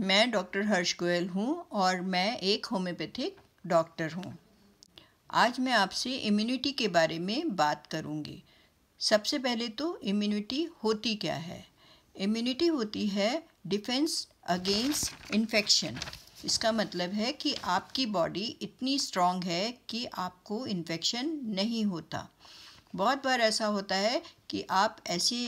मैं डॉक्टर हर्ष गोयल हूँ और मैं एक होम्योपैथिक डॉक्टर हूँ आज मैं आपसे इम्यूनिटी के बारे में बात करूँगी सबसे पहले तो इम्यूनिटी होती क्या है इम्यूनिटी होती है डिफेंस अगेंस्ट इन्फेक्शन इसका मतलब है कि आपकी बॉडी इतनी स्ट्रांग है कि आपको इन्फेक्शन नहीं होता बहुत बार ऐसा होता है कि आप ऐसे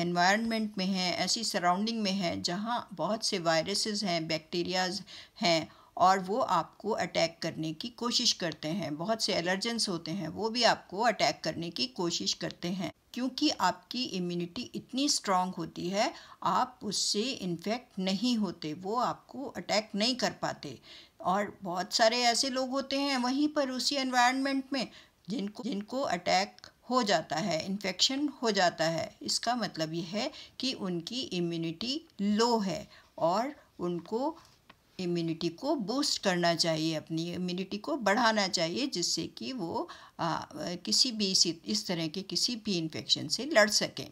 एनवायरनमेंट में हैं ऐसी सराउंडिंग में हैं जहाँ बहुत से वायरसेस हैं बैक्टीरियाज हैं और वो आपको अटैक करने की कोशिश करते हैं बहुत से एलर्जेंस होते हैं वो भी आपको अटैक करने की कोशिश करते हैं क्योंकि आपकी इम्यूनिटी इतनी स्ट्रांग होती है आप उससे इन्फेक्ट नहीं होते वो आपको अटैक नहीं कर पाते और बहुत सारे ऐसे लोग होते हैं वहीं पर उसी एनवायरनमेंट में जिनको जिनको अटैक हो जाता है इन्फेक्शन हो जाता है इसका मतलब यह है कि उनकी इम्यूनिटी लो है और उनको इम्यूनिटी को बूस्ट करना चाहिए अपनी इम्यूनिटी को बढ़ाना चाहिए जिससे कि वो आ, किसी भी इसी इस तरह के किसी भी इन्फेक्शन से लड़ सकें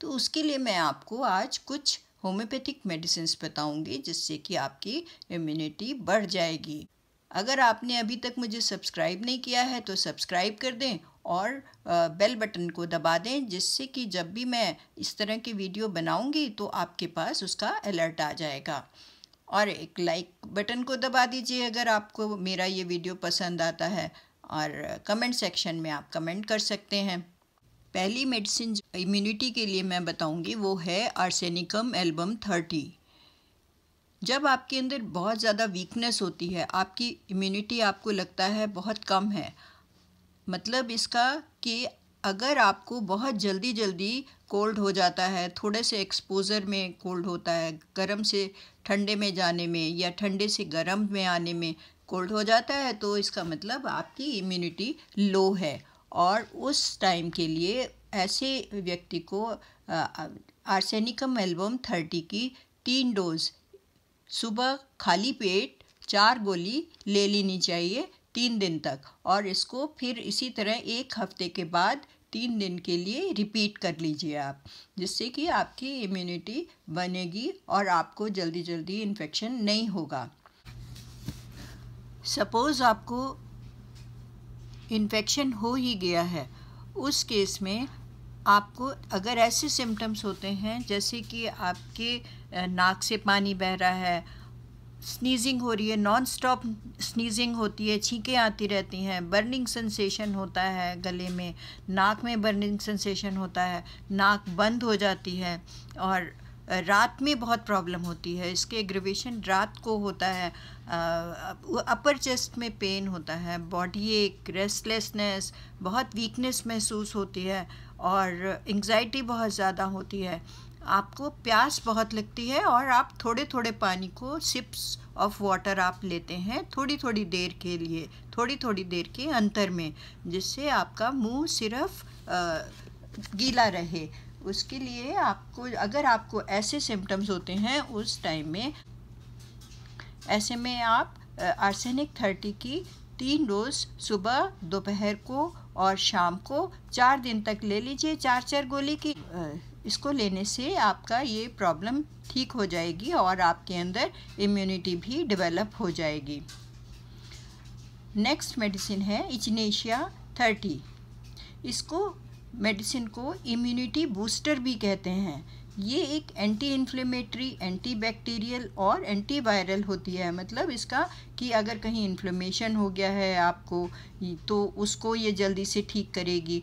तो उसके लिए मैं आपको आज कुछ होम्योपैथिक मेडिसिन बताऊंगी जिससे कि आपकी इम्यूनिटी बढ़ जाएगी अगर आपने अभी तक मुझे सब्सक्राइब नहीं किया है तो सब्सक्राइब कर दें और बेल बटन को दबा दें जिससे कि जब भी मैं इस तरह की वीडियो बनाऊंगी तो आपके पास उसका अलर्ट आ जाएगा और एक लाइक बटन को दबा दीजिए अगर आपको मेरा ये वीडियो पसंद आता है और कमेंट सेक्शन में आप कमेंट कर सकते हैं पहली मेडिसिन इम्यूनिटी के लिए मैं बताऊंगी वो है आर्सेनिकम एल्बम थर्टी जब आपके अंदर बहुत ज़्यादा वीकनेस होती है आपकी इम्यूनिटी आपको लगता है बहुत कम है मतलब इसका कि अगर आपको बहुत जल्दी जल्दी कोल्ड हो जाता है थोड़े से एक्सपोज़र में कोल्ड होता है गर्म से ठंडे में जाने में या ठंडे से गर्म में आने में कोल्ड हो जाता है तो इसका मतलब आपकी इम्यूनिटी लो है और उस टाइम के लिए ऐसे व्यक्ति को आर्सेनिकम एल्बम थर्टी की तीन डोज सुबह खाली पेट चार गोली ले लेनी चाहिए तीन दिन तक और इसको फिर इसी तरह एक हफ्ते के बाद तीन दिन के लिए रिपीट कर लीजिए आप जिससे कि आपकी इम्यूनिटी बनेगी और आपको जल्दी जल्दी इन्फेक्शन नहीं होगा सपोज़ आपको इन्फेक्शन हो ही गया है उस केस में आपको अगर ऐसे सिम्टम्स होते हैं जैसे कि आपके नाक से पानी बह रहा है स्नीजिंग हो रही है नॉन स्टॉप स्नीजिंग होती है छींकें आती रहती हैं बर्निंग सेंसेशन होता है गले में नाक में बर्निंग सेंसेशन होता है नाक बंद हो जाती है और रात में बहुत प्रॉब्लम होती है इसके एग्रीवेशन रात को होता है अपर चेस्ट में पेन होता है बॉडी एक रेस्टलेसनेस बहुत वीकनेस महसूस होती है और एंग्जाइटी बहुत ज़्यादा होती है आपको प्यास बहुत लगती है और आप थोड़े थोड़े पानी को सिप्स ऑफ वाटर आप लेते हैं थोड़ी थोड़ी देर के लिए थोड़ी थोड़ी देर के अंतर में जिससे आपका मुंह सिर्फ गीला रहे उसके लिए आपको अगर आपको ऐसे सिम्टम्स होते हैं उस टाइम में ऐसे में आप आर्सेनिक थर्टी की तीन डोज सुबह दोपहर को और शाम को चार दिन तक ले लीजिए चार चार गोली की इसको लेने से आपका ये प्रॉब्लम ठीक हो जाएगी और आपके अंदर इम्यूनिटी भी डेवलप हो जाएगी नेक्स्ट मेडिसिन है इचनेशिया थर्टी इसको मेडिसिन को इम्यूनिटी बूस्टर भी कहते हैं ये एक एंटी इन्फ्लेमेटरी एंटी बैक्टीरियल और एंटी वायरल होती है मतलब इसका कि अगर कहीं इन्फ्लेमेशन हो गया है आपको तो उसको ये जल्दी से ठीक करेगी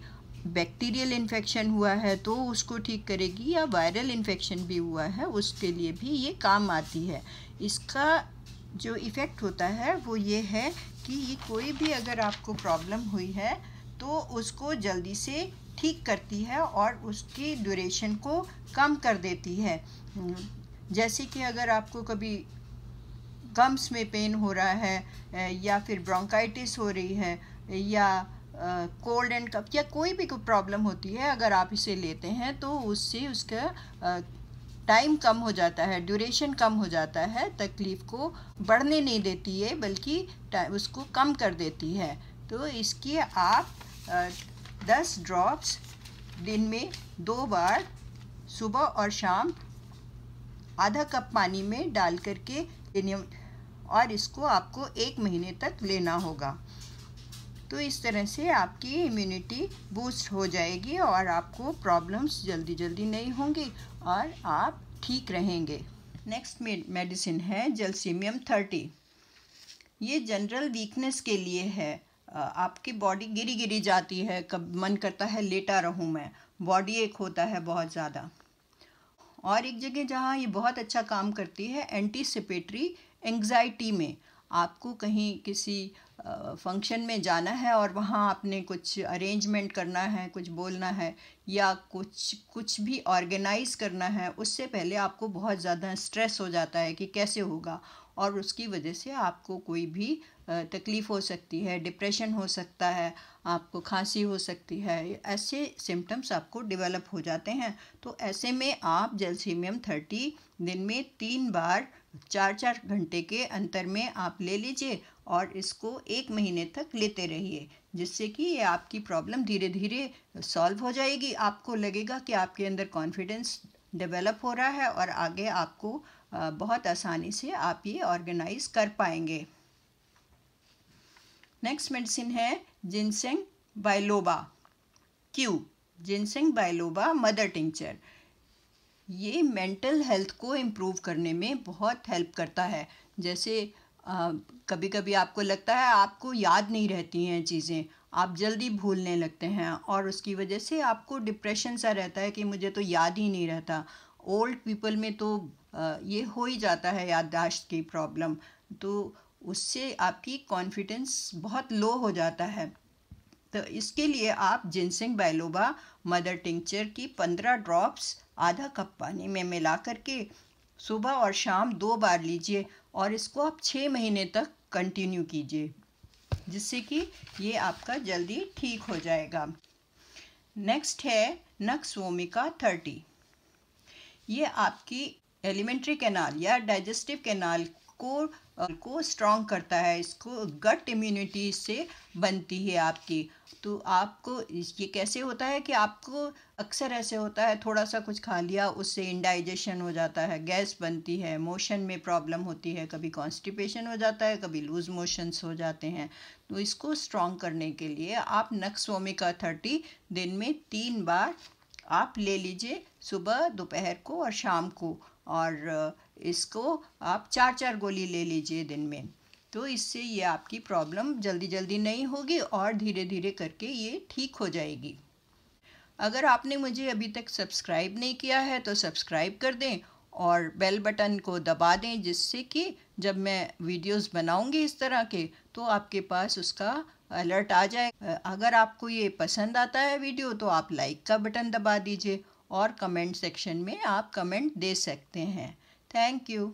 बैक्टीरियल इन्फेक्शन हुआ है तो उसको ठीक करेगी या वायरल इन्फेक्शन भी हुआ है उसके लिए भी ये काम आती है इसका जो इफ़ेक्ट होता है वो ये है कि ये कोई भी अगर आपको प्रॉब्लम हुई है तो उसको जल्दी से ठीक करती है और उसकी ड्यूरेशन को कम कर देती है जैसे कि अगर आपको कभी गम्स में पेन हो रहा है या फिर ब्रोंकाइटिस हो रही है या कोल्ड एंड कफ या कोई भी प्रॉब्लम होती है अगर आप इसे लेते हैं तो उससे उसका टाइम कम हो जाता है ड्यूरेशन कम हो जाता है तकलीफ़ को बढ़ने नहीं देती है बल्कि उसको कम कर देती है तो इसकी आप दस ड्रॉप्स दिन में दो बार सुबह और शाम आधा कप पानी में डाल करके और इसको आपको एक महीने तक लेना होगा तो इस तरह से आपकी इम्यूनिटी बूस्ट हो जाएगी और आपको प्रॉब्लम्स जल्दी जल्दी नहीं होंगी और आप ठीक रहेंगे नेक्स्ट मेडिसिन है जलसीमियम थर्टी ये जनरल वीकनेस के लिए है आपकी बॉडी गिरी गिरी जाती है कब मन करता है लेटा रहूँ मैं बॉडी एक होता है बहुत ज़्यादा और एक जगह जहाँ ये बहुत अच्छा काम करती है एंटीसिपेटरी एंगजाइटी में आपको कहीं किसी फंक्शन में जाना है और वहाँ आपने कुछ अरेंजमेंट करना है कुछ बोलना है या कुछ कुछ भी ऑर्गेनाइज करना है उससे पहले आपको बहुत ज़्यादा स्ट्रेस हो जाता है कि कैसे होगा और उसकी वजह से आपको कोई भी तकलीफ़ हो सकती है डिप्रेशन हो सकता है आपको खांसी हो सकती है ऐसे सिम्टम्स आपको डेवलप हो जाते हैं तो ऐसे में आप जेल्सीमियम थर्टी दिन में तीन बार चार चार घंटे के अंतर में आप ले लीजिए और इसको एक महीने तक लेते रहिए जिससे कि ये आपकी प्रॉब्लम धीरे धीरे सॉल्व हो जाएगी आपको लगेगा कि आपके अंदर कॉन्फिडेंस डेवलप हो रहा है और आगे आपको बहुत आसानी से आप ये ऑर्गेनाइज कर पाएंगे नेक्स्ट मेडिसिन है ginseng biloba Q ginseng biloba mother tincture ये मेंटल हेल्थ को इम्प्रूव करने में बहुत हेल्प करता है जैसे आ, कभी कभी आपको लगता है आपको याद नहीं रहती हैं चीज़ें आप जल्दी भूलने लगते हैं और उसकी वजह से आपको डिप्रेशन सा रहता है कि मुझे तो याद ही नहीं रहता ओल्ड पीपल में तो आ, ये हो ही जाता है याददाश्त की प्रॉब्लम तो उससे आपकी कॉन्फिडेंस बहुत लो हो जाता है तो इसके लिए आप जिनसिंग बैलोबा मदर टिंक्चर की पंद्रह ड्रॉप्स आधा कप पानी में मिला करके सुबह और शाम दो बार लीजिए और इसको आप छः महीने तक कंटिन्यू कीजिए जिससे कि ये आपका जल्दी ठीक हो जाएगा नेक्स्ट है नक्सोमिका थर्टी ये आपकी एलिमेंट्री कैनाल या डाइजेस्टिव कैनाल को को स्ट्रॉन्ग करता है इसको गट इम्यूनिटी से बनती है आपकी तो आपको ये कैसे होता है कि आपको अक्सर ऐसे होता है थोड़ा सा कुछ खा लिया उससे इंडाइजेशन हो जाता है गैस बनती है मोशन में प्रॉब्लम होती है कभी कॉन्स्टिपेशन हो जाता है कभी लूज मोशंस हो जाते हैं तो इसको स्ट्रॉन्ग करने के लिए आप नक्स थर्टी दिन में तीन बार आप ले लीजिए सुबह दोपहर को और शाम को और इसको आप चार चार गोली ले लीजिए दिन में तो इससे ये आपकी प्रॉब्लम जल्दी जल्दी नहीं होगी और धीरे धीरे करके ये ठीक हो जाएगी अगर आपने मुझे अभी तक सब्सक्राइब नहीं किया है तो सब्सक्राइब कर दें और बेल बटन को दबा दें जिससे कि जब मैं वीडियोस बनाऊंगी इस तरह के तो आपके पास उसका अलर्ट आ जाए अगर आपको ये पसंद आता है वीडियो तो आप लाइक का बटन दबा दीजिए और कमेंट सेक्शन में आप कमेंट दे सकते हैं थैंक यू